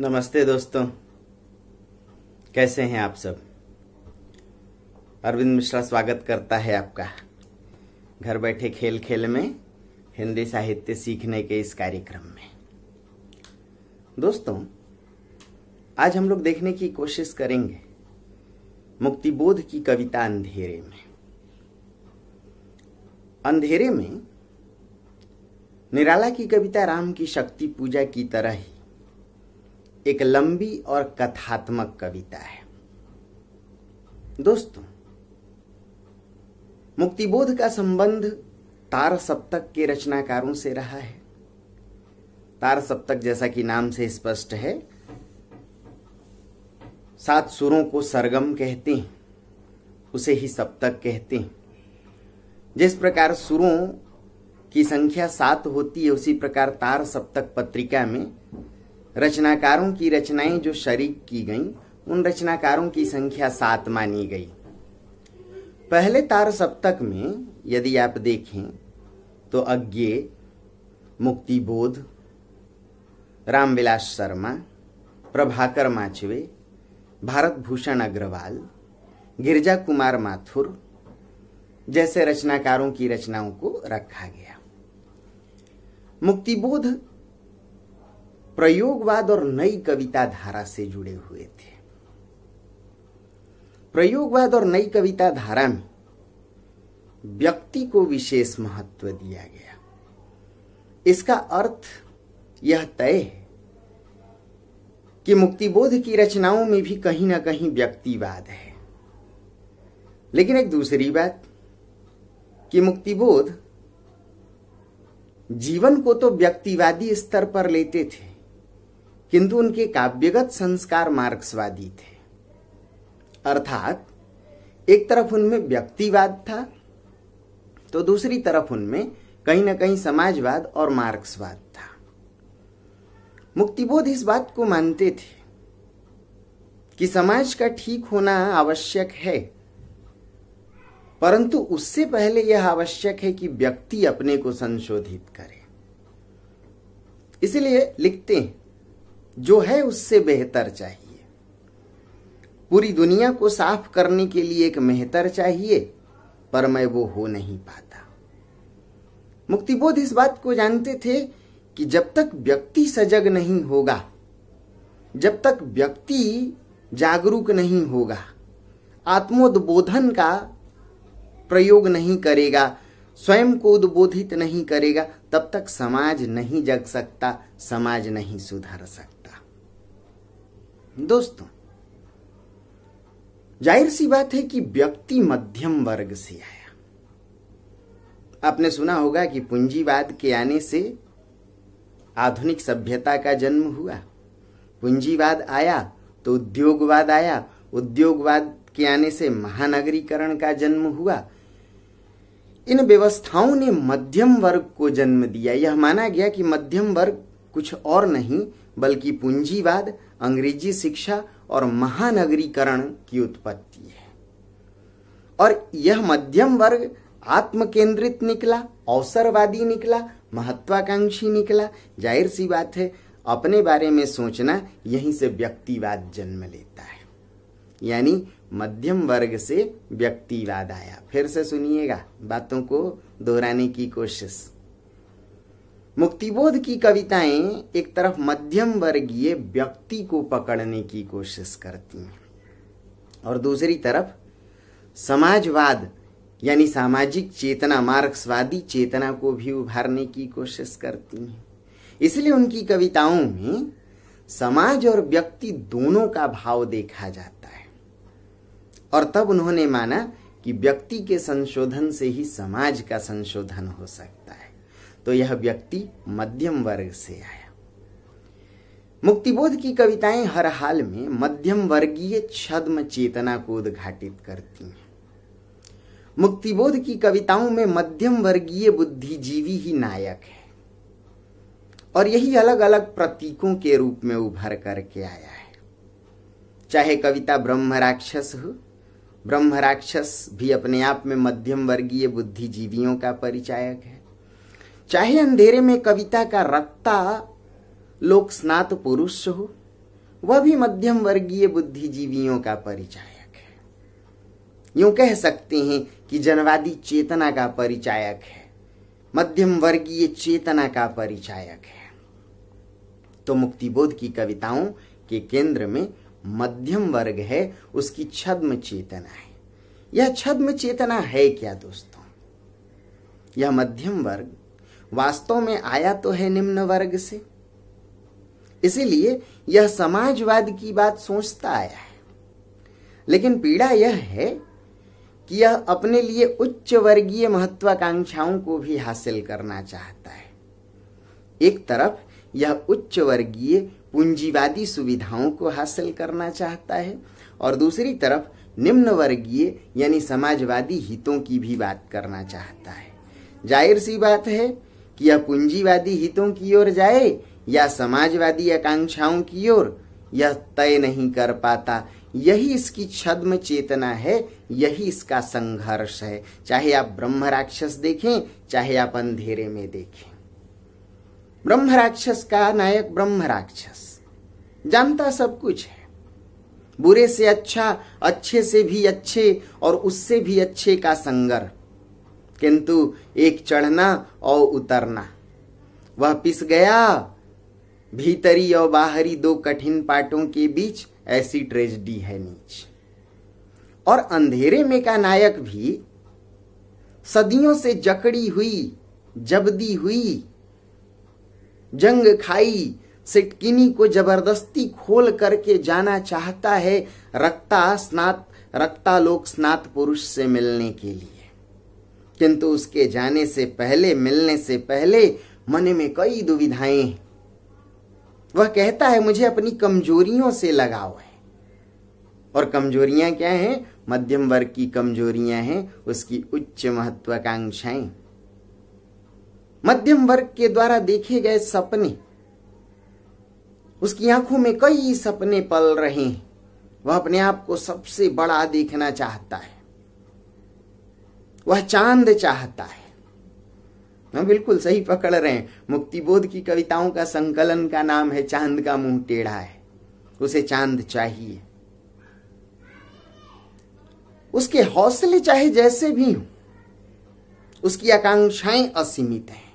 नमस्ते दोस्तों कैसे हैं आप सब अरविंद मिश्रा स्वागत करता है आपका घर बैठे खेल खेल में हिंदी साहित्य सीखने के इस कार्यक्रम में दोस्तों आज हम लोग देखने की कोशिश करेंगे मुक्तिबोध की कविता अंधेरे में अंधेरे में निराला की कविता राम की शक्ति पूजा की तरह ही एक लंबी और कथात्मक कविता है दोस्तों मुक्तिबोध का संबंध तार सप्तक के रचनाकारों से रहा है तार सप्तक जैसा कि नाम से स्पष्ट है सात सुरों को सरगम कहते हैं उसे ही सप्तक कहते हैं जिस प्रकार सुरों की संख्या सात होती है उसी प्रकार तार सप्तक पत्रिका में रचनाकारों की रचनाएं जो शरीक की गईं उन रचनाकारों की संख्या सात मानी गई पहले तार सप्तक में यदि आप देखें तो अज्ञे मुक्तिबोध रामविलास शर्मा प्रभाकर माचवे भारत भूषण अग्रवाल गिरजा कुमार माथुर जैसे रचनाकारों की रचनाओं को रखा गया मुक्तिबोध प्रयोगवाद और नई कविता धारा से जुड़े हुए थे प्रयोगवाद और नई कविता धारा में व्यक्ति को विशेष महत्व दिया गया इसका अर्थ यह तय है कि मुक्तिबोध की रचनाओं में भी कहीं ना कहीं व्यक्तिवाद है लेकिन एक दूसरी बात कि मुक्तिबोध जीवन को तो व्यक्तिवादी स्तर पर लेते थे किंतु उनके काव्यगत संस्कार मार्क्सवादी थे अर्थात एक तरफ उनमें व्यक्तिवाद था तो दूसरी तरफ उनमें कहीं ना कहीं समाजवाद और मार्क्सवाद था मुक्तिबोध इस बात को मानते थे कि समाज का ठीक होना आवश्यक है परंतु उससे पहले यह आवश्यक है कि व्यक्ति अपने को संशोधित करे इसलिए लिखते हैं जो है उससे बेहतर चाहिए पूरी दुनिया को साफ करने के लिए एक मेहतर चाहिए पर मैं वो हो नहीं पाता मुक्तिबोध इस बात को जानते थे कि जब तक व्यक्ति सजग नहीं होगा जब तक व्यक्ति जागरूक नहीं होगा आत्मोद्बोधन का प्रयोग नहीं करेगा स्वयं को उद्बोधित नहीं करेगा तब तक समाज नहीं जग सकता समाज नहीं सुधर सकता दोस्तों जाहिर सी बात है कि व्यक्ति मध्यम वर्ग से आया आपने सुना होगा कि पूंजीवाद के आने से आधुनिक सभ्यता का जन्म हुआ पूंजीवाद आया तो उद्योगवाद आया उद्योगवाद के आने से महानगरीकरण का जन्म हुआ इन व्यवस्थाओं ने मध्यम वर्ग को जन्म दिया यह माना गया कि मध्यम वर्ग कुछ और नहीं बल्कि पूंजीवाद अंग्रेजी शिक्षा और महानगरीकरण की उत्पत्ति है और यह मध्यम वर्ग आत्म केंद्रित निकला अवसरवादी निकला महत्वाकांक्षी निकला जाहिर सी बात है अपने बारे में सोचना यहीं से व्यक्तिवाद जन्म लेता है यानी मध्यम वर्ग से व्यक्तिवाद आया फिर से सुनिएगा बातों को दोहराने की कोशिश मुक्तिबोध की कविताएं एक तरफ मध्यम वर्गीय व्यक्ति को पकड़ने की कोशिश करती हैं और दूसरी तरफ समाजवाद यानी सामाजिक चेतना मार्क्सवादी चेतना को भी उभारने की कोशिश करती हैं इसलिए उनकी कविताओं में समाज और व्यक्ति दोनों का भाव देखा जाता है और तब उन्होंने माना कि व्यक्ति के संशोधन से ही समाज का संशोधन हो सकता है तो यह व्यक्ति मध्यम वर्ग से आया मुक्तिबोध की कविताएं हर हाल में मध्यम वर्गीय छद्म चेतना को उद्घाटित करती हैं मुक्तिबोध की कविताओं में मध्यम वर्गीय बुद्धिजीवी ही नायक है और यही अलग अलग प्रतीकों के रूप में उभर करके आया है चाहे कविता ब्रह्म राक्षस हो ब्रह्म राक्षस भी अपने आप में मध्यम वर्गीय बुद्धिजीवियों का परिचायक है चाहे अंधेरे में कविता का रत्ता लोक स्नात पुरुष हो वह भी मध्यम वर्गीय बुद्धिजीवियों का परिचायक है यूं कह सकते हैं कि जनवादी चेतना का परिचायक है मध्यम वर्गीय चेतना का परिचायक है तो मुक्तिबोध की कविताओं के केंद्र में मध्यम वर्ग है उसकी छद्म चेतना है यह छद्म चेतना है क्या दोस्तों यह मध्यम वर्ग वास्तव में आया तो है निम्न वर्ग से इसीलिए यह समाजवाद की बात सोचता आया है लेकिन पीड़ा यह है कि यह अपने लिए उच्च वर्गीय महत्वाकांक्षाओं को भी हासिल करना चाहता है एक तरफ यह उच्च वर्गीय पूंजीवादी सुविधाओं को हासिल करना चाहता है और दूसरी तरफ निम्न वर्गीय यानी समाजवादी हितों की भी बात करना चाहता है जाहिर सी बात है कि यह पूंजीवादी हितों की ओर जाए या समाजवादी आकांक्षाओं की ओर यह तय नहीं कर पाता यही इसकी छद्म चेतना है यही इसका संघर्ष है चाहे आप ब्रह्म राक्षस देखें चाहे आप अंधेरे में देखें ब्रह्म राक्षस का नायक ब्रह्म राक्षस जानता सब कुछ है बुरे से अच्छा अच्छे से भी अच्छे और उससे भी अच्छे का संघर्ष किंतु एक चढ़ना और उतरना वह पिस गया भीतरी और बाहरी दो कठिन पाटों के बीच ऐसी ट्रेजडी है नीच और अंधेरे में का नायक भी सदियों से जकड़ी हुई जबदी हुई जंग खाई सिटकिनी को जबरदस्ती खोल करके जाना चाहता है रक्ता स्नात रक्ता लोक स्नात पुरुष से मिलने के लिए किंतु उसके जाने से पहले मिलने से पहले मन में कई दुविधाएं वह कहता है मुझे अपनी कमजोरियों से लगाव है और कमजोरियां क्या हैं मध्यम वर्ग की कमजोरियां हैं उसकी उच्च महत्वाकांक्षाएं मध्यम वर्ग के द्वारा देखे गए सपने उसकी आंखों में कई सपने पल रहे हैं वह अपने आप को सबसे बड़ा देखना चाहता है वह चांद चाहता है हम बिल्कुल सही पकड़ रहे हैं मुक्तिबोध की कविताओं का संकलन का नाम है चांद का मुंह टेढ़ा है उसे चांद चाहिए उसके हौसले चाहे जैसे भी हो उसकी आकांक्षाएं असीमित हैं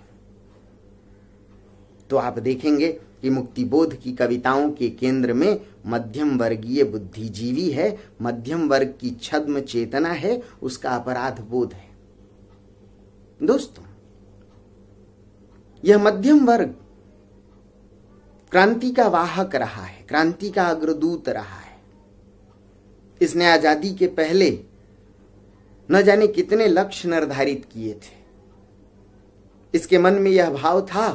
तो आप देखेंगे विमुक्ति मुक्तिबोध की कविताओं के केंद्र में मध्यम वर्गीय बुद्धिजीवी है मध्यम वर्ग की छद्म चेतना है उसका अपराध बोध है दोस्तों यह मध्यम वर्ग क्रांति का वाहक रहा है क्रांति का अग्रदूत रहा है इसने आजादी के पहले न जाने कितने लक्ष्य निर्धारित किए थे इसके मन में यह भाव था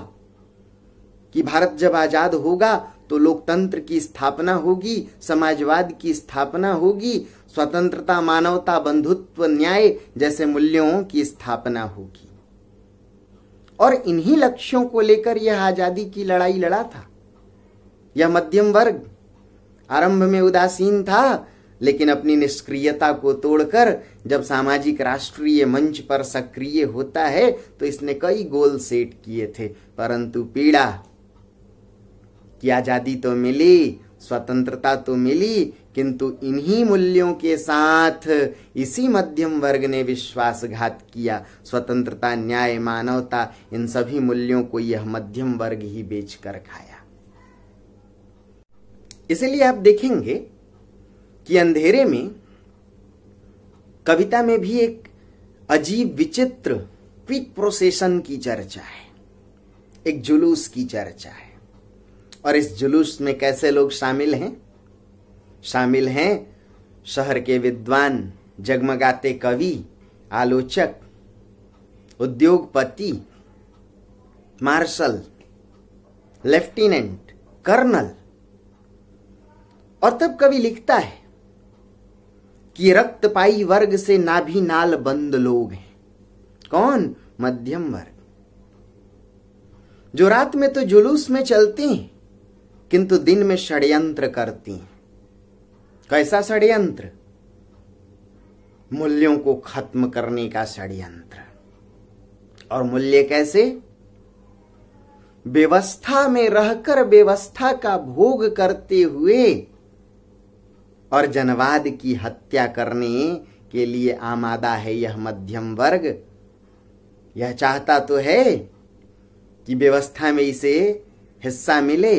कि भारत जब आज़ाद होगा तो लोकतंत्र की स्थापना होगी समाजवाद की स्थापना होगी स्वतंत्रता मानवता बंधुत्व न्याय जैसे मूल्यों की स्थापना होगी और इन्हीं लक्ष्यों को लेकर यह आज़ादी की लड़ाई लड़ा था यह मध्यम वर्ग आरंभ में उदासीन था लेकिन अपनी निष्क्रियता को तोड़कर जब सामाजिक राष्ट्रीय मंच पर सक्रिय होता है तो इसने कई गोल सेट किए थे परंतु पीड़ा कि आज़ादी तो मिली स्वतंत्रता तो मिली किंतु इन्हीं मूल्यों के साथ इसी मध्यम वर्ग ने विश्वासघात किया स्वतंत्रता न्याय मानवता इन सभी मूल्यों को यह मध्यम वर्ग ही बेचकर खाया इसलिए आप देखेंगे कि अंधेरे में कविता में भी एक अजीब विचित्र क्विक प्रोसेशन की चर्चा है एक जुलूस की चर्चा है और इस जुलूस में कैसे लोग शामिल हैं शामिल हैं शहर के विद्वान जगमगाते कवि आलोचक उद्योगपति मार्शल लेफ्टिनेंट कर्नल और तब कवि लिखता है कि रक्तपाई वर्ग से नाभि नाल बंद लोग हैं कौन मध्यम वर्ग जो रात में तो जुलूस में चलते हैं किंतु दिन में षड्यंत्र करती हैं कैसा षड्यंत्र मूल्यों को खत्म करने का षड्यंत्र और मूल्य कैसे व्यवस्था में रहकर व्यवस्था का भोग करते हुए और जनवाद की हत्या करने के लिए आमादा है यह मध्यम वर्ग यह चाहता तो है कि व्यवस्था में इसे हिस्सा मिले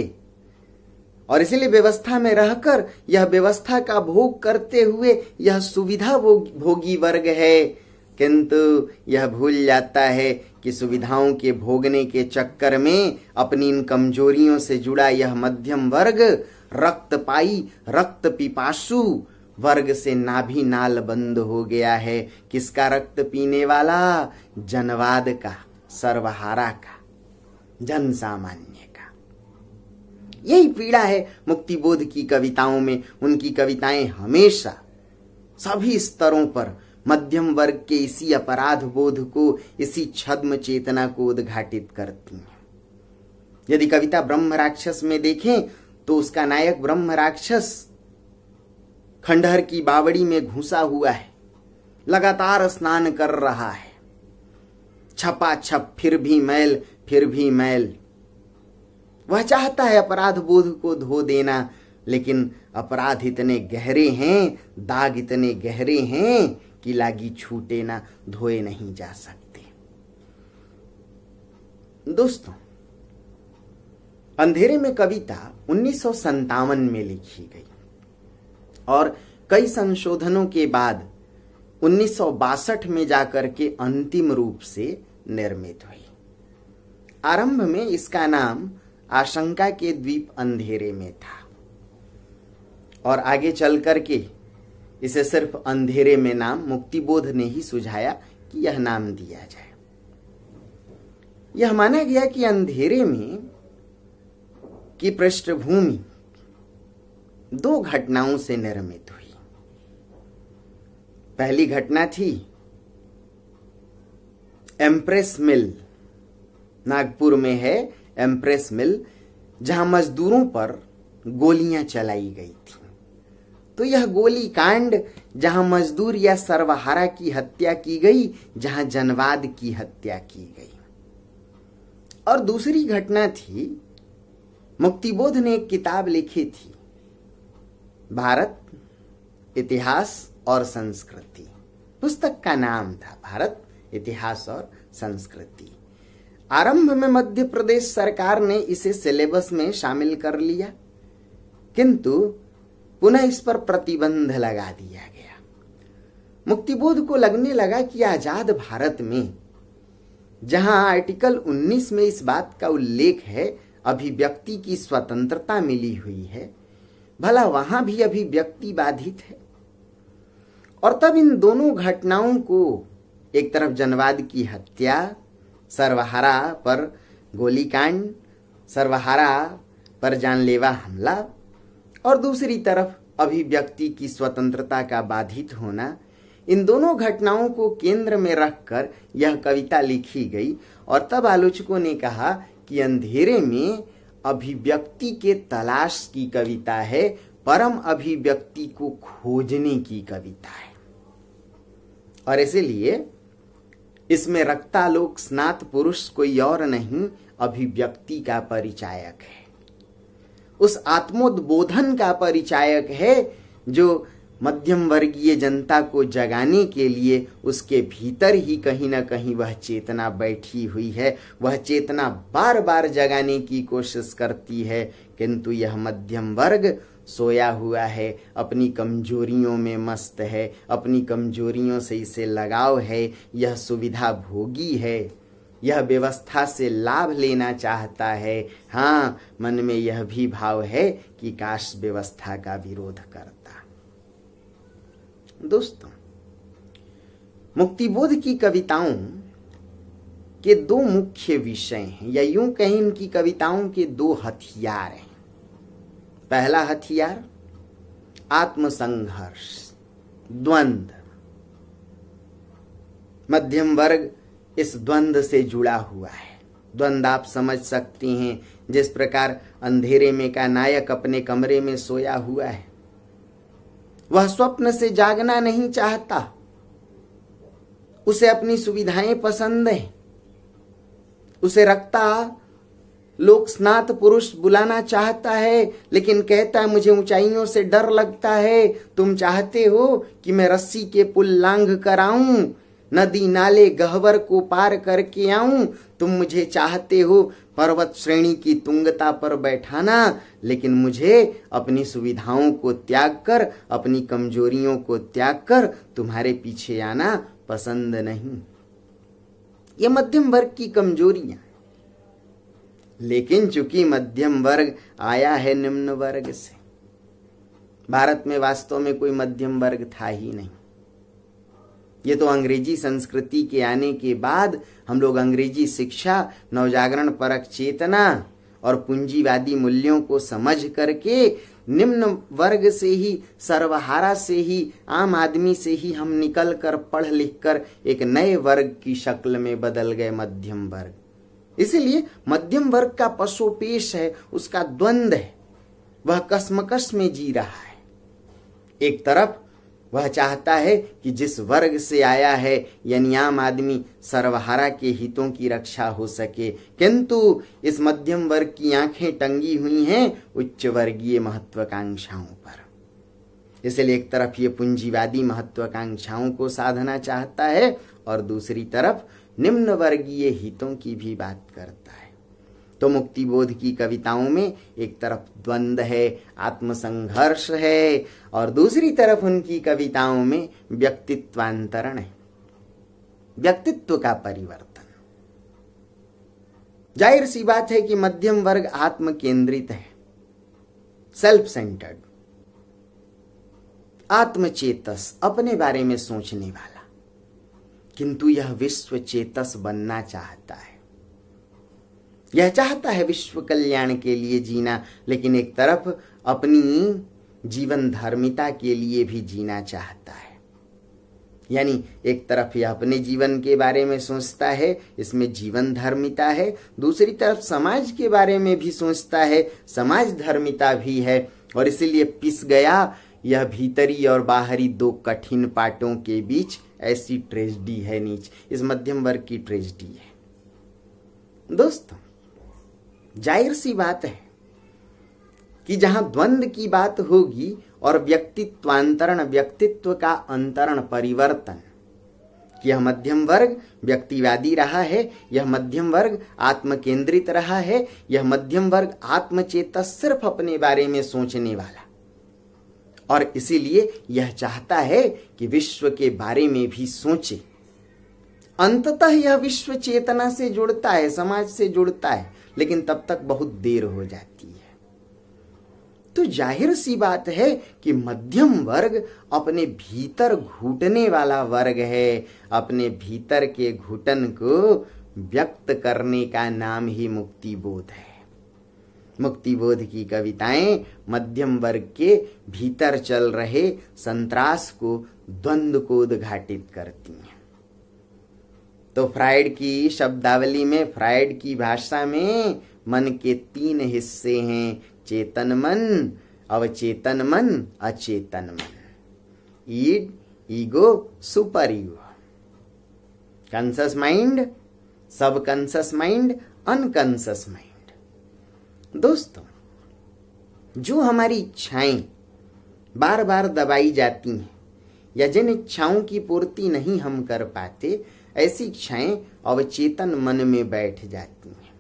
और इसलिए व्यवस्था में रहकर यह व्यवस्था का भोग करते हुए यह सुविधा भोगी वर्ग है किंतु यह भूल जाता है कि सुविधाओं के भोगने के चक्कर में अपनी इन कमजोरियों से जुड़ा यह मध्यम वर्ग रक्त पाई रक्त पिपासु वर्ग से नाभि नाल बंद हो गया है किसका रक्त पीने वाला जनवाद का सर्वहारा का जन सामान्य यही पीड़ा है मुक्ति बोध की कविताओं में उनकी कविताएं हमेशा सभी स्तरों पर मध्यम वर्ग के इसी अपराध बोध को इसी छद्म चेतना को उद्घाटित करती हैं यदि कविता ब्रह्म राक्षस में देखें तो उसका नायक ब्रह्म राक्षस खंडहर की बावड़ी में घुसा हुआ है लगातार स्नान कर रहा है छपा छप फिर भी मैल फिर भी मैल वह चाहता है अपराध बोध को धो देना लेकिन अपराध इतने गहरे हैं दाग इतने गहरे हैं कि लागी छूटे ना धोए नहीं जा सकते दोस्तों अंधेरे में कविता उन्नीस में लिखी गई और कई संशोधनों के बाद उन्नीस में जाकर के अंतिम रूप से निर्मित हुई आरंभ में इसका नाम आशंका के द्वीप अंधेरे में था और आगे चल करके इसे सिर्फ अंधेरे में नाम मुक्तिबोध ने ही सुझाया कि यह नाम दिया जाए यह माना गया कि अंधेरे में की पृष्ठभूमि दो घटनाओं से निर्मित हुई पहली घटना थी एम्प्रेस मिल नागपुर में है एम्प्रेस मिल जहां मजदूरों पर गोलियां चलाई गई थी तो यह गोली कांड जहां मजदूर या सर्वहारा की हत्या की गई जहां जनवाद की हत्या की गई और दूसरी घटना थी मुक्तिबोध ने एक किताब लिखी थी भारत इतिहास और संस्कृति पुस्तक का नाम था भारत इतिहास और संस्कृति आरंभ में मध्य प्रदेश सरकार ने इसे सिलेबस में शामिल कर लिया किंतु पुनः इस पर प्रतिबंध लगा दिया गया मुक्तिबोध को लगने लगा कि आजाद भारत में जहां आर्टिकल 19 में इस बात का उल्लेख है अभिव्यक्ति की स्वतंत्रता मिली हुई है भला वहां भी अभिव्यक्ति बाधित है और तब इन दोनों घटनाओं को एक तरफ जनवाद की हत्या सर्वहारा पर गोलीकांड सर्वहारा पर जानलेवा हमला और दूसरी तरफ अभिव्यक्ति की स्वतंत्रता का बाधित होना इन दोनों घटनाओं को केंद्र में रखकर यह कविता लिखी गई और तब आलोचकों ने कहा कि अंधेरे में अभिव्यक्ति के तलाश की कविता है परम अभिव्यक्ति को खोजने की कविता है और इसलिए इसमें रक्ता लोक स्नात पुरुष कोई और नहीं अभिव्यक्ति का परिचायक है उस आत्मोद्बोधन का परिचायक है जो मध्यम वर्गीय जनता को जगाने के लिए उसके भीतर ही कहीं ना कहीं वह चेतना बैठी हुई है वह चेतना बार बार जगाने की कोशिश करती है किंतु यह मध्यम वर्ग सोया हुआ है अपनी कमजोरियों में मस्त है अपनी कमजोरियों से इसे लगाव है यह सुविधा भोगी है यह व्यवस्था से लाभ लेना चाहता है हाँ मन में यह भी भाव है कि काश व्यवस्था का विरोध करता दोस्तों मुक्तिबोध की कविताओं के दो मुख्य विषय हैं या यूं कहें इनकी कविताओं के दो हथियार हैं पहला हथियार आत्मसंघर्ष द्वंद मध्यम वर्ग इस द्वंद से जुड़ा हुआ है द्वंद आप समझ सकती हैं जिस प्रकार अंधेरे में का नायक अपने कमरे में सोया हुआ है वह स्वप्न से जागना नहीं चाहता उसे अपनी सुविधाएं पसंद है उसे रखता लोग स्नात पुरुष बुलाना चाहता है लेकिन कहता है मुझे ऊंचाइयों से डर लगता है तुम चाहते हो कि मैं रस्सी के पुल लांघ कर आऊं नदी नाले गहवर को पार करके आऊं तुम मुझे चाहते हो पर्वत श्रेणी की तुंगता पर बैठाना लेकिन मुझे अपनी सुविधाओं को त्याग कर अपनी कमजोरियों को त्याग कर तुम्हारे पीछे आना पसंद नहीं ये मध्यम वर्ग की कमजोरियां लेकिन चूंकि मध्यम वर्ग आया है निम्न वर्ग से भारत में वास्तव में कोई मध्यम वर्ग था ही नहीं ये तो अंग्रेजी संस्कृति के आने के बाद हम लोग अंग्रेजी शिक्षा नवजागरण परक चेतना और पूंजीवादी मूल्यों को समझ करके निम्न वर्ग से ही सर्वहारा से ही आम आदमी से ही हम निकल कर पढ़ लिख कर एक नए वर्ग की शक्ल में बदल गए मध्यम वर्ग इसीलिए मध्यम वर्ग का पेश है उसका द्वंद है वह कसमकस में जी रहा है एक तरफ वह चाहता है कि जिस वर्ग से आया है यानी आम आदमी सर्वहारा के हितों की रक्षा हो सके किंतु इस मध्यम वर्ग की आंखें टंगी हुई हैं उच्च वर्गीय महत्वाकांक्षाओं पर इसलिए एक तरफ ये पूंजीवादी महत्वाकांक्षाओं को साधना चाहता है और दूसरी तरफ निम्न वर्गीय हितों की भी बात करता है तो मुक्ति बोध की कविताओं में एक तरफ द्वंद है आत्मसंघर्ष है और दूसरी तरफ उनकी कविताओं में व्यक्तित्वांतरण है व्यक्तित्व का परिवर्तन जाहिर सी बात है कि मध्यम वर्ग आत्म केंद्रित है सेल्फ सेंटर्ड आत्मचेतस अपने बारे में सोचने वाला किंतु यह विश्व चेतस बनना चाहता है यह चाहता है विश्व कल्याण के लिए जीना लेकिन एक तरफ अपनी जीवन धर्मिता के लिए भी जीना चाहता है यानी एक तरफ यह अपने जीवन के बारे में सोचता है इसमें जीवन धर्मिता है दूसरी तरफ समाज के बारे में भी सोचता है समाज धर्मिता भी है और इसीलिए पिस गया यह भीतरी और बाहरी दो कठिन पाटों के बीच ऐसी ट्रेजडी है नीच इस मध्यम वर्ग की ट्रेजडी है दोस्तों जाहिर सी बात है कि जहां द्वंद की बात होगी और व्यक्तित्वांतरण व्यक्तित्व का अंतरण परिवर्तन यह मध्यम वर्ग व्यक्तिवादी रहा है यह मध्यम वर्ग आत्मकेंद्रित रहा है यह मध्यम वर्ग आत्मचेता सिर्फ अपने बारे में सोचने वाला और इसीलिए यह चाहता है कि विश्व के बारे में भी सोचे अंततः यह विश्व चेतना से जुड़ता है समाज से जुड़ता है लेकिन तब तक बहुत देर हो जाती है तो जाहिर सी बात है कि मध्यम वर्ग अपने भीतर घुटने वाला वर्ग है अपने भीतर के घुटन को व्यक्त करने का नाम ही मुक्ति बोध है मुक्ति बोध की कविताएं मध्यम वर्ग के भीतर चल रहे संतरास को द्वंद्व को उद्घाटित करती हैं तो फ्राइड की शब्दावली में फ्राइड की भाषा में मन के तीन हिस्से हैं चेतन मन अवचेतन मन अचेतन मन id ego superego conscious mind subconscious mind unconscious mind दोस्तों जो हमारी इच्छाएं बार बार दबाई जाती हैं या जिन इच्छाओं की पूर्ति नहीं हम कर पाते ऐसी इच्छाएं अवचेतन मन में बैठ जाती हैं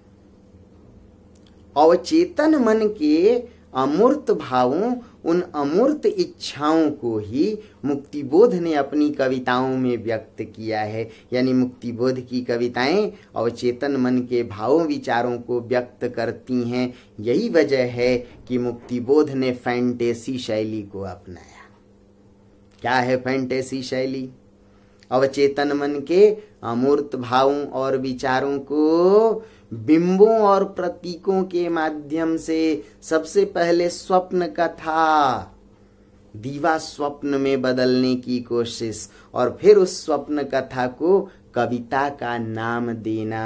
अवचेतन मन के अमूर्त भावों उन अमूर्त इच्छाओं को ही मुक्तिबोध ने अपनी कविताओं में व्यक्त किया है यानी मुक्तिबोध की कविताएं अवचेतन मन के भावों विचारों को व्यक्त करती हैं यही वजह है कि मुक्तिबोध ने फैंटेसी शैली को अपनाया क्या है फैंटेसी शैली अवचेतन मन के अमूर्त भावों और विचारों को बिंबों और प्रतीकों के माध्यम से सबसे पहले स्वप्न कथा दीवा स्वप्न में बदलने की कोशिश और फिर उस स्वप्न कथा को कविता का नाम देना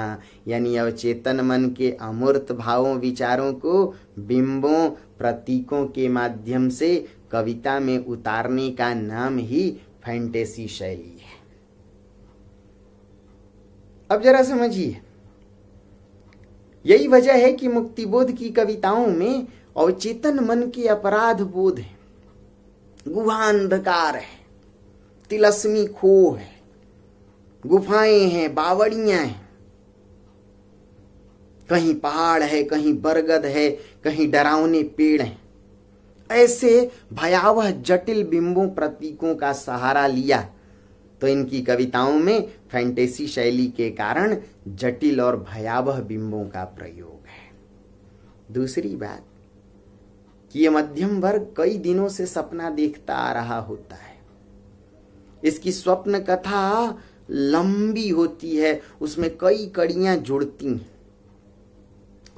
यानी अवचेतन मन के अमूर्त भावों विचारों को बिंबों प्रतीकों के माध्यम से कविता में उतारने का नाम ही फैंटेसी शैली अब जरा समझिए यही वजह है कि मुक्तिबोध की कविताओं में अवचेतन मन के अपराध बोध है गुहा अंधकार है तिलस्मी खो है गुफाएं हैं बावड़ियां हैं कहीं पहाड़ है कहीं बरगद है कहीं डरावने पेड़ हैं ऐसे भयावह जटिल बिंबों प्रतीकों का सहारा लिया तो इनकी कविताओं में फैंटेसी शैली के कारण जटिल और भयावह बिंबों का प्रयोग है दूसरी बात कि यह मध्यम वर्ग कई दिनों से सपना देखता आ रहा होता है इसकी स्वप्न कथा लंबी होती है उसमें कई कड़ियां जुड़ती हैं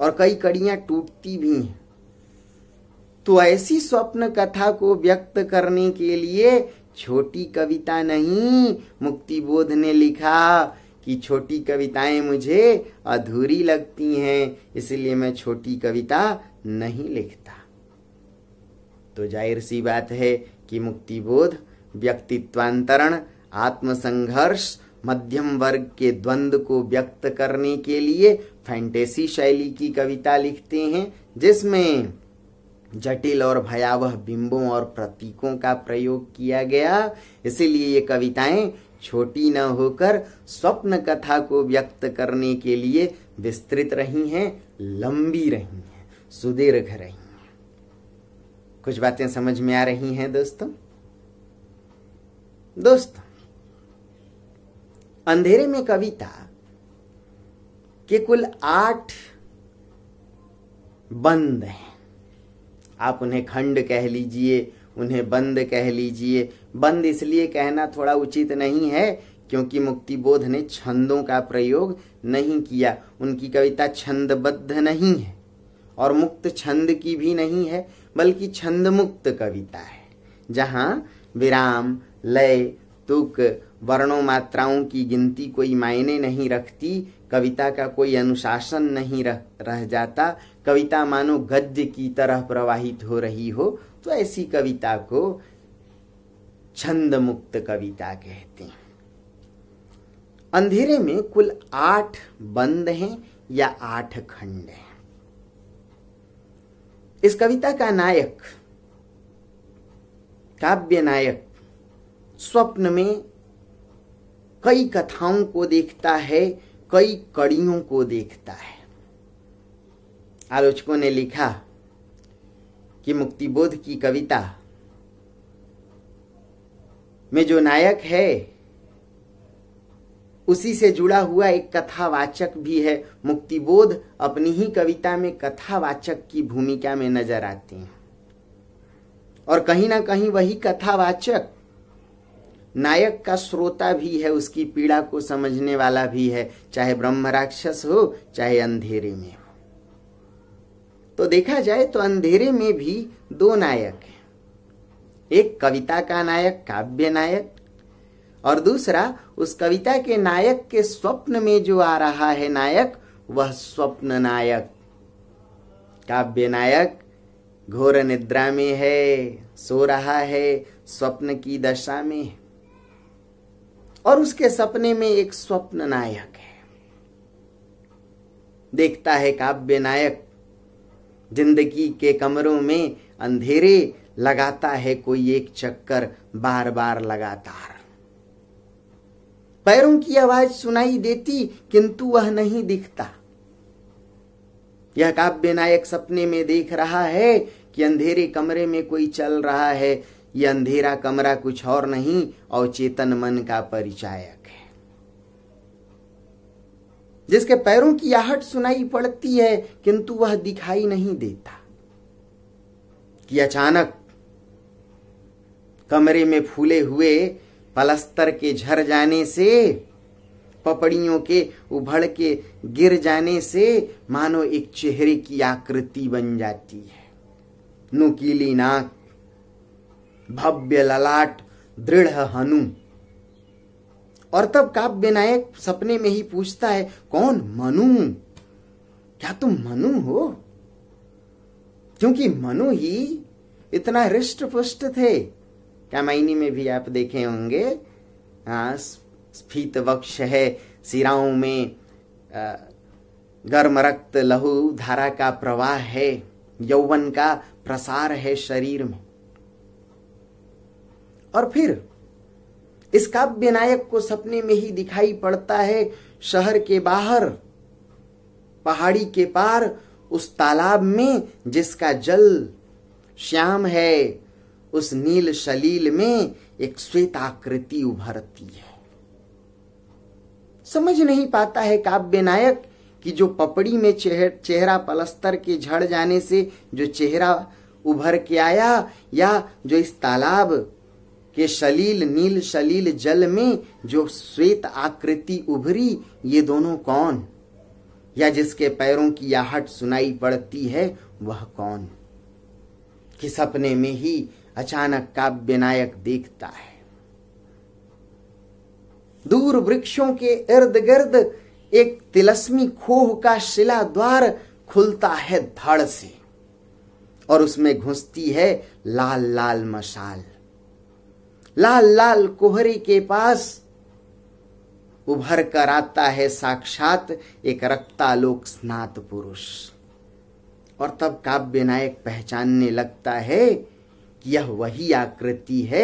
और कई कड़ियां टूटती भी हैं तो ऐसी स्वप्न कथा को व्यक्त करने के लिए छोटी कविता नहीं मुक्ति बोध ने लिखा कि छोटी कविताएं मुझे अधूरी लगती हैं इसलिए मैं छोटी कविता नहीं लिखता तो जाहिर सी बात है कि मुक्ति बोध व्यक्तित्वांतरण आत्मसंघर्ष मध्यम वर्ग के द्वंद को व्यक्त करने के लिए फैंटेसी शैली की कविता लिखते हैं जिसमें जटिल और भयावह बिंबों और प्रतीकों का प्रयोग किया गया इसीलिए ये कविताएं छोटी न होकर स्वप्न कथा को व्यक्त करने के लिए विस्तृत रही हैं लंबी रही हैं सुदीर्घ रही हैं कुछ बातें समझ में आ रही हैं दोस्तों दोस्तों अंधेरे में कविता के कुल आठ बंद हैं आप उन्हें खंड कह लीजिए उन्हें बंद कह लीजिए बंद इसलिए कहना थोड़ा उचित नहीं है क्योंकि मुक्ति बोध ने छंदों का प्रयोग नहीं किया उनकी कविता छंदबद्ध नहीं है और मुक्त छंद की भी नहीं है बल्कि छंद मुक्त कविता है जहाँ विराम लय तुक वर्णों मात्राओं की गिनती कोई मायने नहीं रखती कविता का कोई अनुशासन नहीं रह, रह जाता कविता मानो गद्य की तरह प्रवाहित हो रही हो तो ऐसी कविता को छंद मुक्त कविता कहते हैं अंधेरे में कुल आठ बंद हैं या आठ खंड हैं इस कविता का नायक काव्य नायक स्वप्न में कई कथाओं को देखता है कई कड़ियों को देखता है आलोचकों ने लिखा कि मुक्तिबोध की कविता में जो नायक है उसी से जुड़ा हुआ एक कथावाचक भी है मुक्तिबोध अपनी ही कविता में कथावाचक की भूमिका में नजर आते हैं और कहीं ना कहीं वही कथावाचक नायक का श्रोता भी है उसकी पीड़ा को समझने वाला भी है चाहे ब्रह्म राक्षस हो चाहे अंधेरे में हो तो देखा जाए तो अंधेरे में भी दो नायक हैं एक कविता का नायक काव्य नायक और दूसरा उस कविता के नायक के स्वप्न में जो आ रहा है नायक वह स्वप्न नायक काव्य नायक घोर निद्रा में है सो रहा है स्वप्न की दशा में है और उसके सपने में एक स्वप्न नायक है देखता है काव्य नायक जिंदगी के कमरों में अंधेरे लगाता है कोई एक चक्कर बार बार लगातार पैरों की आवाज सुनाई देती किंतु वह नहीं दिखता यह काव्य नायक सपने में देख रहा है कि अंधेरे कमरे में कोई चल रहा है ये अंधेरा कमरा कुछ और नहीं और चेतन मन का परिचायक है जिसके पैरों की आहट सुनाई पड़ती है किंतु वह दिखाई नहीं देता कि अचानक कमरे में फूले हुए पलस्तर के झर जाने से पपड़ियों के उभड़ के गिर जाने से मानो एक चेहरे की आकृति बन जाती है नुकीली नाक भव्य ललाट दृढ़ हनु और तब काव्य नायक सपने में ही पूछता है कौन मनु क्या तुम मनु हो क्योंकि मनु ही इतना हृष्ट पुष्ट थे क्या मायने में भी आप देखे होंगे स्फीत वक्ष है सिराओं में गर्म रक्त लहू धारा का प्रवाह है यौवन का प्रसार है शरीर में और फिर इस काव्य नायक को सपने में ही दिखाई पड़ता है शहर के बाहर पहाड़ी के पार उस तालाब में जिसका जल श्याम है उस नील शलील में एक श्वेताकृति उभरती है समझ नहीं पाता है काव्य नायक कि जो पपड़ी में चेहर, चेहरा पलस्तर के झड़ जाने से जो चेहरा उभर के आया या जो इस तालाब के शलील नील शलील जल में जो श्वेत आकृति उभरी ये दोनों कौन या जिसके पैरों की आहट सुनाई पड़ती है वह कौन कि सपने में ही अचानक काव्य नायक देखता है दूर वृक्षों के इर्द गिर्द एक तिलस्मी खोह का शिला द्वार खुलता है धड़ से और उसमें घुसती है लाल लाल मशाल लाल लाल कोहरे के पास उभर कर आता है साक्षात एक रक्तालोक स्नात पुरुष और तब काव्य नायक पहचानने लगता है कि यह वही आकृति है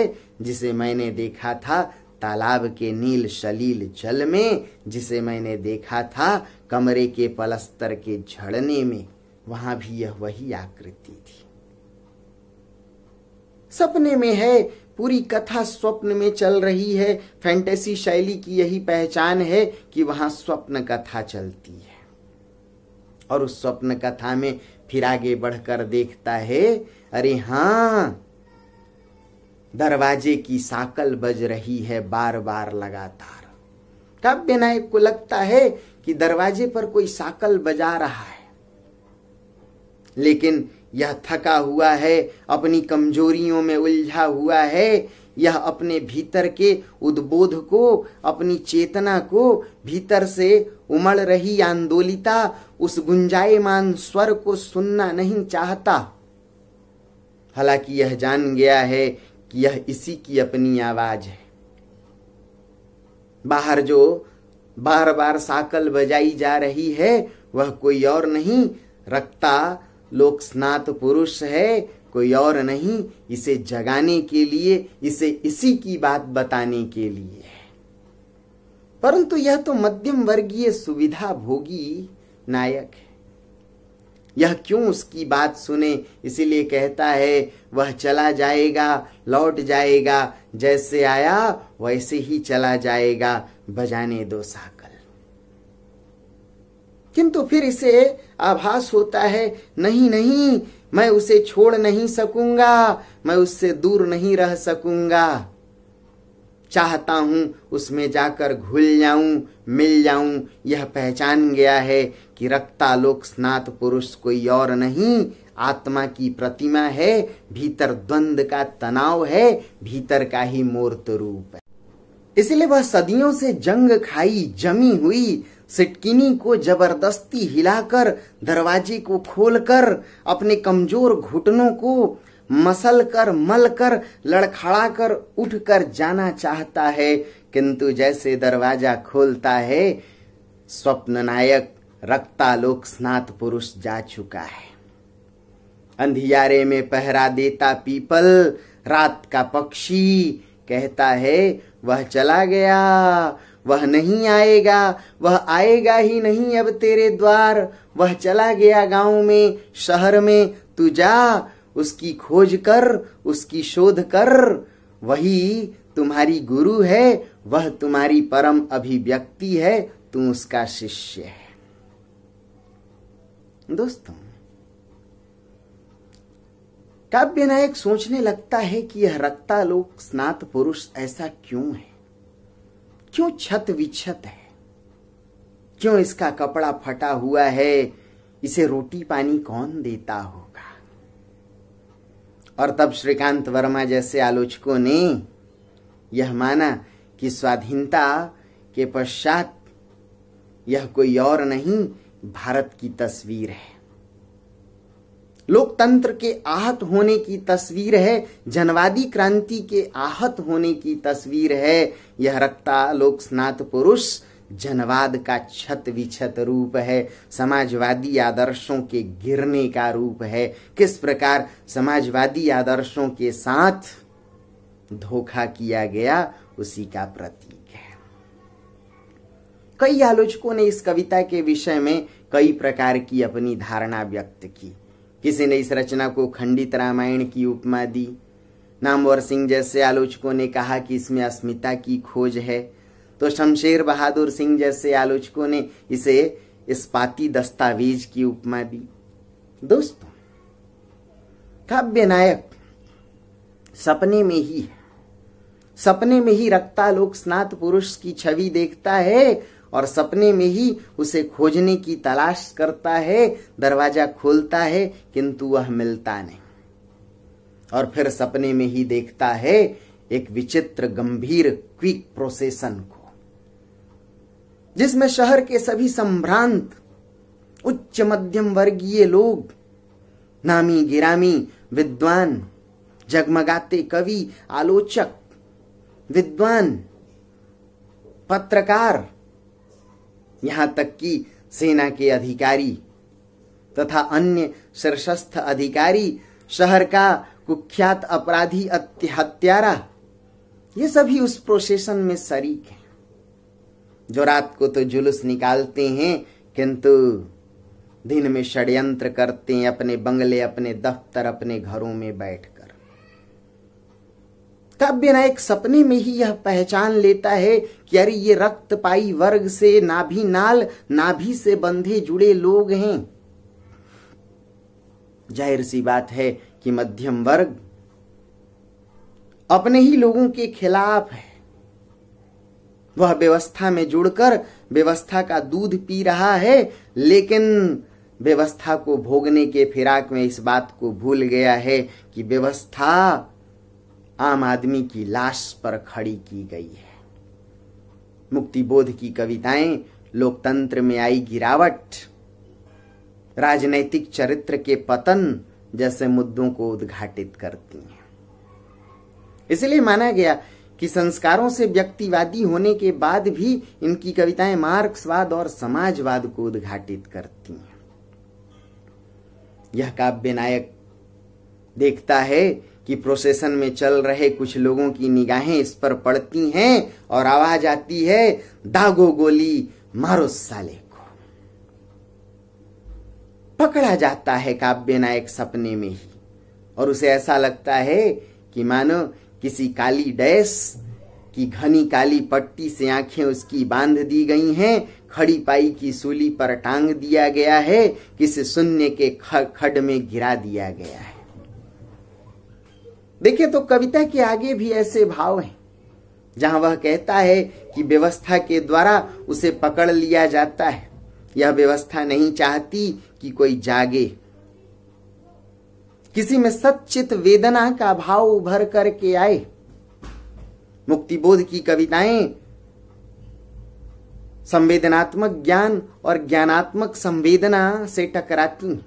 जिसे मैंने देखा था तालाब के नील शलील जल में जिसे मैंने देखा था कमरे के पलस्तर के झड़ने में वहां भी यह वही आकृति थी सपने में है पूरी कथा स्वप्न में चल रही है फैंटेसी शैली की यही पहचान है कि वहां स्वप्न कथा चलती है और उस स्वप्न कथा में फिर आगे बढ़कर देखता है अरे हाँ दरवाजे की साकल बज रही है बार बार लगातार काव्य नायक को लगता है कि दरवाजे पर कोई साकल बजा रहा है लेकिन यह थका हुआ है अपनी कमजोरियों में उलझा हुआ है यह अपने भीतर के उद्बोध को अपनी चेतना को भीतर से उमड़ रही आंदोलिता उस गुंजायमान स्वर को सुनना नहीं चाहता हालांकि यह जान गया है कि यह इसी की अपनी आवाज है बाहर जो बार बार साकल बजाई जा रही है वह कोई और नहीं रखता लोक स्नात पुरुष है कोई और नहीं इसे जगाने के लिए इसे इसी की बात बताने के लिए परंतु यह तो मध्यम वर्गीय सुविधा भोगी नायक है यह क्यों उसकी बात सुने इसीलिए कहता है वह चला जाएगा लौट जाएगा जैसे आया वैसे ही चला जाएगा बजाने दो साख किंतु फिर इसे आभास होता है नहीं नहीं मैं उसे छोड़ नहीं सकूंगा मैं उससे दूर नहीं रह सकूंगा चाहता हूं उसमें जाकर घुल जाऊं मिल जाऊं यह पहचान गया है कि रक्तालोक स्नात पुरुष कोई और नहीं आत्मा की प्रतिमा है भीतर द्वंद का तनाव है भीतर का ही मूर्त रूप है इसलिए वह सदियों से जंग खाई जमी हुई सिटकिनी को जबरदस्ती हिलाकर दरवाजे को खोलकर अपने कमजोर घुटनों को मसल कर मल कर लड़खड़ा कर उठ कर जाना चाहता है किंतु जैसे दरवाजा खोलता है स्वप्न नायक रक्तालोक स्नात पुरुष जा चुका है अंधियारे में पहरा देता पीपल रात का पक्षी कहता है वह चला गया वह नहीं आएगा वह आएगा ही नहीं अब तेरे द्वार वह चला गया गांव में शहर में तू जा उसकी खोज कर उसकी शोध कर वही तुम्हारी गुरु है वह तुम्हारी परम अभिव्यक्ति है तू उसका शिष्य है दोस्तों काव्य नायक सोचने लगता है कि यह रक्ता लोक स्नात पुरुष ऐसा क्यों है क्यों छत विच्छत है क्यों इसका कपड़ा फटा हुआ है इसे रोटी पानी कौन देता होगा और तब श्रीकांत वर्मा जैसे आलोचकों ने यह माना कि स्वाधीनता के पश्चात यह कोई और नहीं भारत की तस्वीर है लोकतंत्र के आहत होने की तस्वीर है जनवादी क्रांति के आहत होने की तस्वीर है यह रक्ता लोक स्नात पुरुष जनवाद का छत विछत रूप है समाजवादी आदर्शों के गिरने का रूप है किस प्रकार समाजवादी आदर्शों के साथ धोखा किया गया उसी का प्रतीक है कई आलोचकों ने इस कविता के विषय में कई प्रकार की अपनी धारणा व्यक्त की किसी ने इस रचना को खंडित रामायण की उपमा दी नामवर सिंह जैसे आलोचकों ने कहा कि इसमें अस्मिता की खोज है तो शमशेर बहादुर सिंह जैसे आलोचकों ने इसे इस्पाती दस्तावेज की उपमा दी दोस्तों काव्य नायक सपने में ही है सपने में ही रक्ता लोक स्नात पुरुष की छवि देखता है और सपने में ही उसे खोजने की तलाश करता है दरवाजा खोलता है किंतु वह मिलता नहीं और फिर सपने में ही देखता है एक विचित्र गंभीर क्विक प्रोसेसन को जिसमें शहर के सभी संभ्रांत उच्च मध्यम वर्गीय लोग नामी गिरामी विद्वान जगमगाते कवि आलोचक विद्वान पत्रकार यहाँ तक कि सेना के अधिकारी तथा अन्य सशस्त्र अधिकारी शहर का कुख्यात अपराधी हत्यारा ये सभी उस प्रोसेशन में शरीक हैं जो रात को तो जुलूस निकालते हैं किंतु दिन में षड्यंत्र करते हैं अपने बंगले अपने दफ्तर अपने घरों में बैठकर तब विनायक सपने में ही यह पहचान लेता है कि अरे ये रक्त पाई वर्ग से नाभि नाल नाभि से बंधे जुड़े लोग हैं जाहिर सी बात है कि मध्यम वर्ग अपने ही लोगों के खिलाफ है वह व्यवस्था में जुड़कर व्यवस्था का दूध पी रहा है लेकिन व्यवस्था को भोगने के फिराक में इस बात को भूल गया है कि व्यवस्था आम आदमी की लाश पर खड़ी की गई है मुक्ति बोध की कविताएं लोकतंत्र में आई गिरावट राजनैतिक चरित्र के पतन जैसे मुद्दों को उद्घाटित करती हैं इसलिए माना गया कि संस्कारों से व्यक्तिवादी होने के बाद भी इनकी कविताएं मार्क्सवाद और समाजवाद को उद्घाटित करती हैं यह काव्य नायक देखता है कि प्रोसेशन में चल रहे कुछ लोगों की निगाहें इस पर पड़ती हैं और आवाज आती है दागो गोली मारो साले को पकड़ा जाता है काव्य नायक सपने में ही और उसे ऐसा लगता है कि मानो किसी काली डैस की घनी काली पट्टी से आंखें उसकी बांध दी गई हैं खड़ी पाई की सूली पर टांग दिया गया है किसी शून्य के खड में गिरा दिया गया है देखिए तो कविता के आगे भी ऐसे भाव हैं जहां वह कहता है कि व्यवस्था के द्वारा उसे पकड़ लिया जाता है यह व्यवस्था नहीं चाहती कि कोई जागे किसी में सचित वेदना का भाव उभर करके आए मुक्तिबोध की कविताएं संवेदनात्मक ज्ञान और ज्ञानात्मक संवेदना से टकराती हैं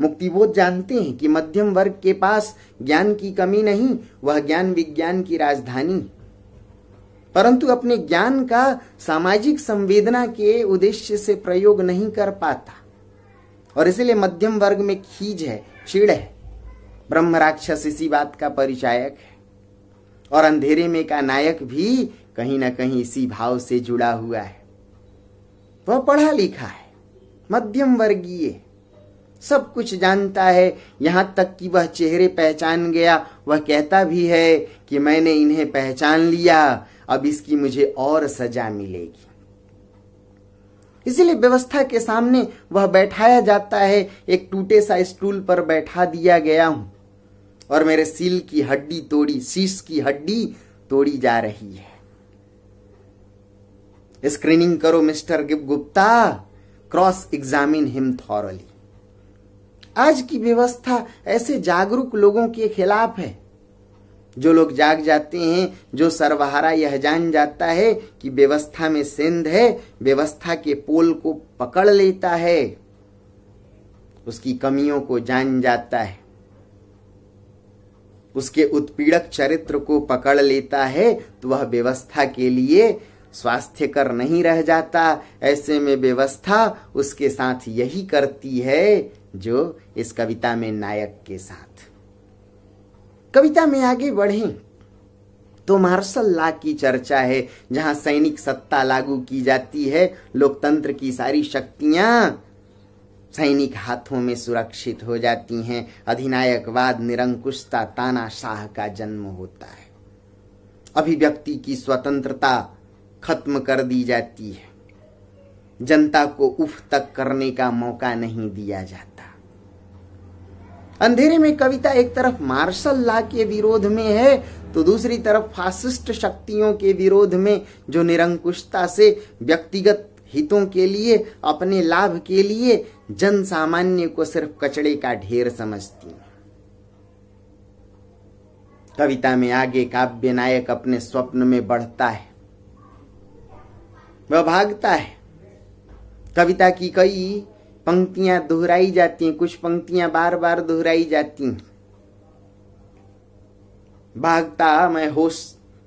मुक्तिबोध जानते हैं कि मध्यम वर्ग के पास ज्ञान की कमी नहीं वह ज्ञान विज्ञान की राजधानी परंतु अपने ज्ञान का सामाजिक संवेदना के उद्देश्य से प्रयोग नहीं कर पाता और इसलिए मध्यम वर्ग में खीज है चिड़ है ब्रह्म राक्षस इसी बात का परिचायक है और अंधेरे में का नायक भी कहीं ना कहीं इसी भाव से जुड़ा हुआ है वह पढ़ा लिखा है मध्यम वर्गीय सब कुछ जानता है यहाँ तक कि वह चेहरे पहचान गया वह कहता भी है कि मैंने इन्हें पहचान लिया अब इसकी मुझे और सजा मिलेगी इसीलिए व्यवस्था के सामने वह बैठाया जाता है एक टूटे सा स्टूल पर बैठा दिया गया हूं और मेरे सील की हड्डी तोड़ी शीश की हड्डी तोड़ी जा रही है स्क्रीनिंग करो मिस्टर गिप Gupta cross examine him thoroughly आज की व्यवस्था ऐसे जागरूक लोगों के खिलाफ है जो लोग जाग जाते हैं जो सर्वहारा यह जान जाता है कि व्यवस्था में सिंध है व्यवस्था के पोल को पकड़ लेता है उसकी कमियों को जान जाता है उसके उत्पीड़क चरित्र को पकड़ लेता है तो वह व्यवस्था के लिए स्वास्थ्य कर नहीं रह जाता ऐसे में व्यवस्था उसके साथ यही करती है जो इस कविता में नायक के साथ कविता में आगे बढ़े तो मार्शल ला की चर्चा है जहां सैनिक सत्ता लागू की जाती है लोकतंत्र की सारी शक्तियां सैनिक हाथों में सुरक्षित हो जाती हैं अधिनायकवाद निरंकुशता तानाशाह का जन्म होता है अभिव्यक्ति की स्वतंत्रता खत्म कर दी जाती है जनता को उफ तक करने का मौका नहीं दिया जाता अंधेरे में कविता एक तरफ मार्शल ला के विरोध में है तो दूसरी तरफ फासिस्ट शक्तियों के विरोध में जो निरंकुशता से व्यक्तिगत हितों के लिए अपने लाभ के लिए जन सामान्य को सिर्फ कचड़े का ढेर समझती है कविता में आगे काव्य नायक अपने स्वप्न में बढ़ता है वह भागता है कविता की कई पंक्तियां दोहराई जाती हैं कुछ पंक्तियां बार बार दोहराई जाती हैं भागता मैं होश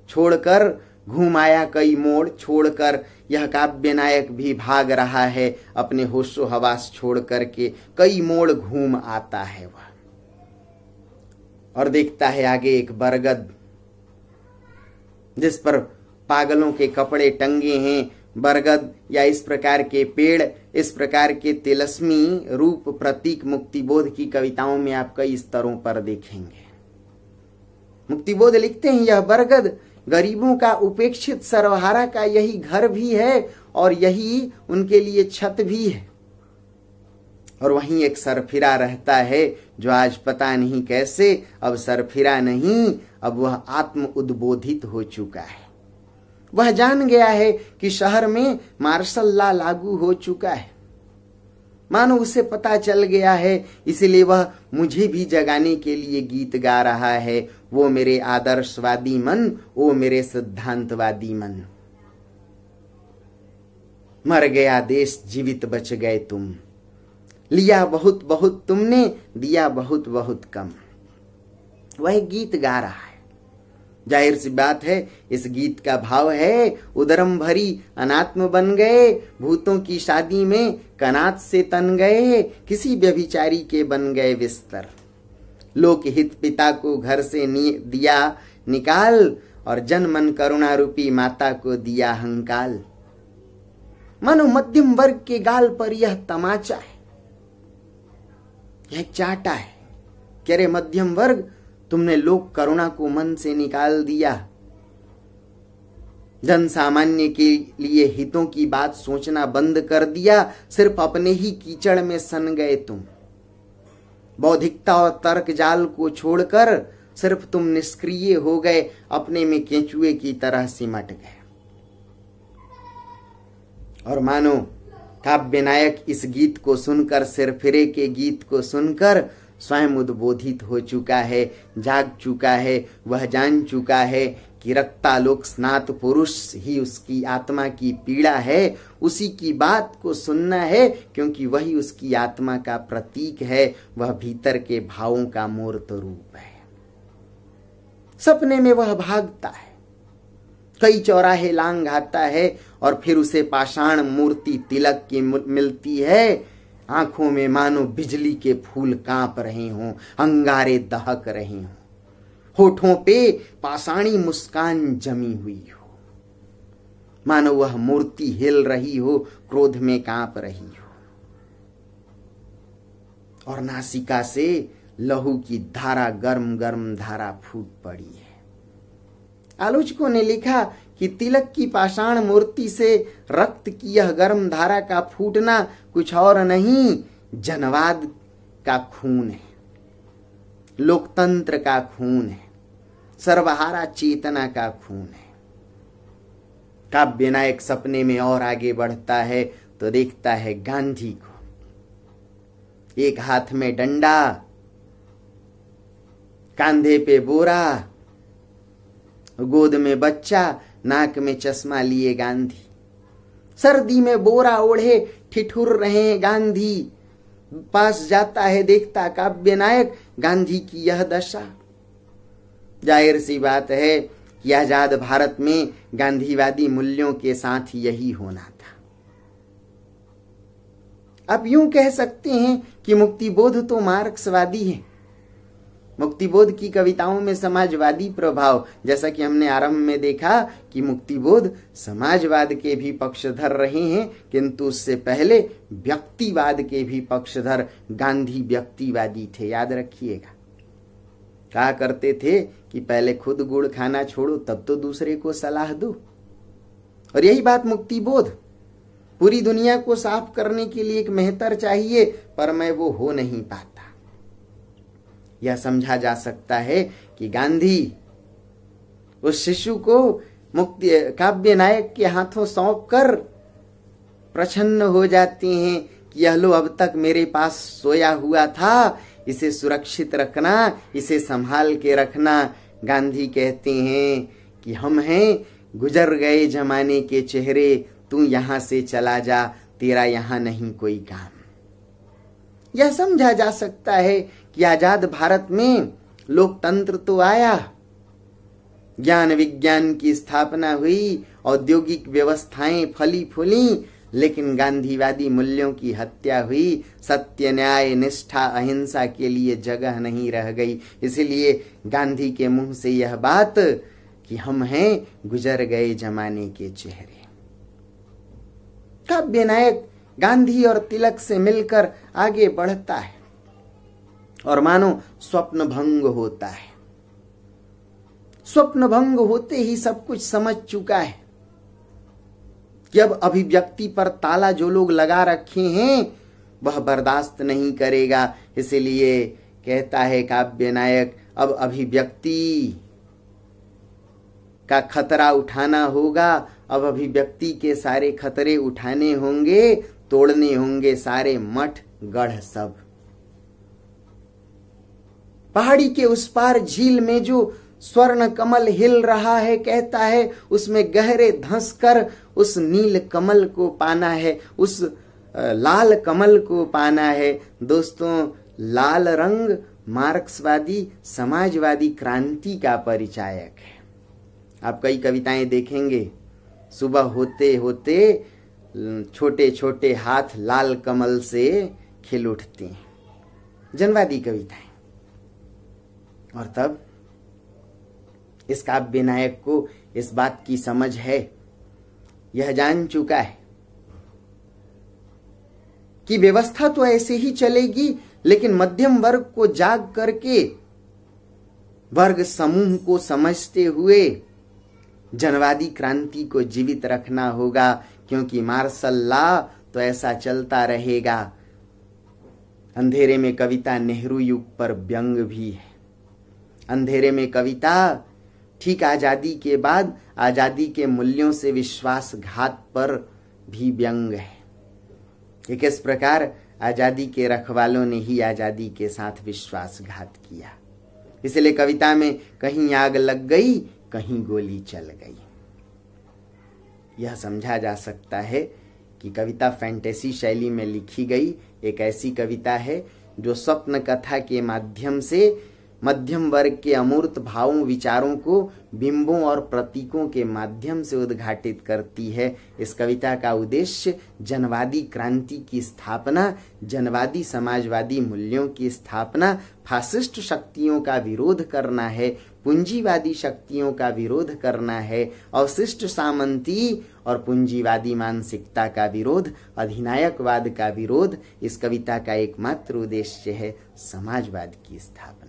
छोड़कर घूमाया कई मोड़ छोड़कर यह काव्य नायक भी भाग रहा है अपने होशो हवास छोड़ करके कई मोड़ घूम आता है वह और देखता है आगे एक बरगद जिस पर पागलों के कपड़े टंगे हैं बरगद या इस प्रकार के पेड़ इस प्रकार के तिलस्मी रूप प्रतीक मुक्तिबोध की कविताओं में आप कई स्तरों पर देखेंगे मुक्तिबोध लिखते हैं यह बरगद गरीबों का उपेक्षित सर्वहारा का यही घर भी है और यही उनके लिए छत भी है और वहीं एक सरफिरा रहता है जो आज पता नहीं कैसे अब सरफिरा नहीं अब वह आत्म उद्बोधित हो चुका है वह जान गया है कि शहर में मार्शल ला लागू हो चुका है मानो उसे पता चल गया है इसलिए वह मुझे भी जगाने के लिए गीत गा रहा है वो मेरे आदर्शवादी मन वो मेरे सिद्धांतवादी मन मर गया देश जीवित बच गए तुम लिया बहुत बहुत तुमने दिया बहुत बहुत कम वह गीत गा रहा है जाहिर सी बात है इस गीत का भाव है उदरम भरी अनात्म बन गए भूतों की शादी में कनात से तन गए किसी व्यभिचारी के बन गए बिस्तर लोकहित पिता को घर से दिया निकाल और जन मन करुणा रूपी माता को दिया हंकाल मानो मध्यम वर्ग के गाल पर यह तमाचा है यह चाटा है क्या मध्यम वर्ग तुमने लोक करुणा को मन से निकाल दिया जन सामान्य के लिए हितों की बात सोचना बंद कर दिया सिर्फ अपने ही कीचड़ में सन गए तुम बौद्धिकता और तर्क जाल को छोड़कर सिर्फ तुम निष्क्रिय हो गए अपने में केंचुए की तरह सिमट गए और मानो काव्य नायक इस गीत को सुनकर सिर फिरे के गीत को सुनकर स्वयं उद्बोधित हो चुका है जाग चुका है वह जान चुका है कि रक्तालोक स्नात पुरुष ही उसकी आत्मा की पीड़ा है उसी की बात को सुनना है क्योंकि वही उसकी आत्मा का प्रतीक है वह भीतर के भावों का मूर्त रूप है सपने में वह भागता है कई चौराहे लांग आता है और फिर उसे पाषाण मूर्ति तिलक की मिलती है आंखों में मानो बिजली के फूल कांप रहे हों अंगारे दहक रहे हों होठों पे पाषाणी मुस्कान जमी हुई हो मानो वह मूर्ति हिल रही हो क्रोध में कांप रही हो और नासिका से लहू की धारा गर्म गर्म धारा फूट पड़ी है आलोचकों ने लिखा कि तिलक की पाषाण मूर्ति से रक्त की यह गर्म धारा का फूटना कुछ और नहीं जनवाद का खून है लोकतंत्र का खून है सर्वहारा चेतना का खून है काव्य नायक सपने में और आगे बढ़ता है तो देखता है गांधी को एक हाथ में डंडा कांधे पे बोरा गोद में बच्चा नाक में चश्मा लिए गांधी सर्दी में बोरा ओढ़े ठिठुर रहे हैं गांधी पास जाता है देखता काव्य नायक गांधी की यह दशा जाहिर सी बात है कि आजाद भारत में गांधीवादी मूल्यों के साथ यही होना था अब यूं कह सकते हैं कि मुक्तिबोध तो मार्क्सवादी है मुक्तिबोध की कविताओं में समाजवादी प्रभाव जैसा कि हमने आरंभ में देखा कि मुक्तिबोध समाजवाद के भी पक्षधर रहे हैं किंतु उससे पहले व्यक्तिवाद के भी पक्षधर गांधी व्यक्तिवादी थे याद रखिएगा कहा करते थे कि पहले खुद गुड़ खाना छोड़ो तब तो दूसरे को सलाह दो और यही बात मुक्तिबोध पूरी दुनिया को साफ करने के लिए एक मेहतर चाहिए पर मैं वो हो नहीं पाता यह समझा जा सकता है कि गांधी उस शिशु को मुक्ति काव्य नायक के हाथों सौंप कर प्रसन्न हो जाती हैं कि यह लो अब तक मेरे पास सोया हुआ था इसे सुरक्षित रखना इसे संभाल के रखना गांधी कहते हैं कि हम हैं गुजर गए जमाने के चेहरे तू यहां से चला जा तेरा यहां नहीं कोई काम यह समझा जा सकता है कि आजाद भारत में लोकतंत्र तो आया ज्ञान विज्ञान की स्थापना हुई औद्योगिक व्यवस्थाएं फली फूली लेकिन गांधीवादी मूल्यों की हत्या हुई सत्य न्याय निष्ठा अहिंसा के लिए जगह नहीं रह गई इसलिए गांधी के मुंह से यह बात कि हम हैं गुजर गए जमाने के चेहरे काव्य नायक गांधी और तिलक से मिलकर आगे बढ़ता है और मानो स्वप्न भंग होता है स्वप्न भंग होते ही सब कुछ समझ चुका है कि अब अभिव्यक्ति पर ताला जो लोग लगा रखे हैं वह बर्दाश्त नहीं करेगा इसलिए कहता है काव्य नायक अब अभिव्यक्ति का खतरा उठाना होगा अब अभिव्यक्ति के सारे खतरे उठाने होंगे तोड़ने होंगे सारे मठ गढ़ सब पहाड़ी के उस पार झील में जो स्वर्ण कमल हिल रहा है कहता है उसमें गहरे धंस कर उस नील कमल को पाना है उस लाल कमल को पाना है दोस्तों लाल रंग मार्क्सवादी समाजवादी क्रांति का परिचायक है आप कई कविताएं देखेंगे सुबह होते होते छोटे छोटे हाथ लाल कमल से खिल उठते हैं जनवादी कविताएं और तब इस काव्य नायक को इस बात की समझ है यह जान चुका है कि व्यवस्था तो ऐसे ही चलेगी लेकिन मध्यम वर्ग को जाग करके वर्ग समूह को समझते हुए जनवादी क्रांति को जीवित रखना होगा क्योंकि मार्शल ला तो ऐसा चलता रहेगा अंधेरे में कविता नेहरू युग पर व्यंग भी है अंधेरे में कविता ठीक आज़ादी के बाद आज़ादी के मूल्यों से विश्वासघात पर भी व्यंग है एक इस प्रकार आज़ादी के रखवालों ने ही आज़ादी के साथ विश्वासघात किया इसलिए कविता में कहीं आग लग गई कहीं गोली चल गई यह समझा जा सकता है कि कविता फैंटेसी शैली में लिखी गई एक ऐसी कविता है जो स्वप्न कथा के माध्यम से मध्यम वर्ग के अमूर्त भावों विचारों को बिंबों और प्रतीकों के माध्यम से उद्घाटित करती है इस कविता का उद्देश्य जनवादी क्रांति की स्थापना जनवादी समाजवादी मूल्यों की स्थापना फासिस्ट शक्तियों का विरोध करना है पूंजीवादी शक्तियों का विरोध करना है अवशिष्ट सामंती और पूंजीवादी मानसिकता का विरोध अधिनायकवाद का विरोध इस कविता का एकमात्र उद्देश्य है समाजवाद की स्थापना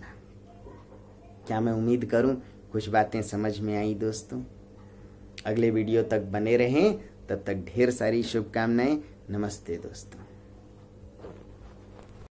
क्या मैं उम्मीद करूं कुछ बातें समझ में आई दोस्तों अगले वीडियो तक बने रहें तब तक ढेर सारी शुभकामनाएं नमस्ते दोस्तों